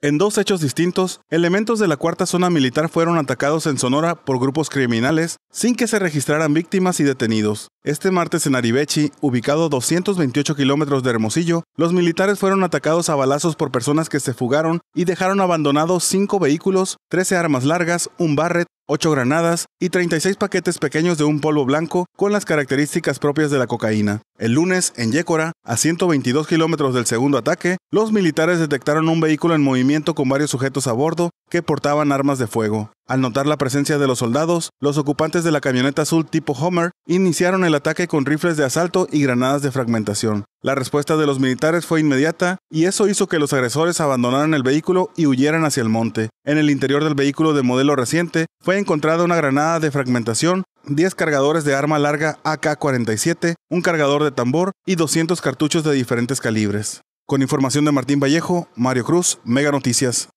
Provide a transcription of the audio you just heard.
En dos hechos distintos, elementos de la cuarta zona militar fueron atacados en Sonora por grupos criminales sin que se registraran víctimas y detenidos. Este martes en Aribechi, ubicado a 228 kilómetros de Hermosillo, los militares fueron atacados a balazos por personas que se fugaron y dejaron abandonados cinco vehículos, 13 armas largas, un barret, 8 granadas y 36 paquetes pequeños de un polvo blanco con las características propias de la cocaína. El lunes, en Yécora, a 122 kilómetros del segundo ataque, los militares detectaron un vehículo en movimiento con varios sujetos a bordo que portaban armas de fuego. Al notar la presencia de los soldados, los ocupantes de la camioneta azul tipo Homer iniciaron el ataque con rifles de asalto y granadas de fragmentación. La respuesta de los militares fue inmediata y eso hizo que los agresores abandonaran el vehículo y huyeran hacia el monte. En el interior del vehículo de modelo reciente fue encontrada una granada de fragmentación 10 cargadores de arma larga AK-47, un cargador de tambor y 200 cartuchos de diferentes calibres. Con información de Martín Vallejo, Mario Cruz, Mega Noticias.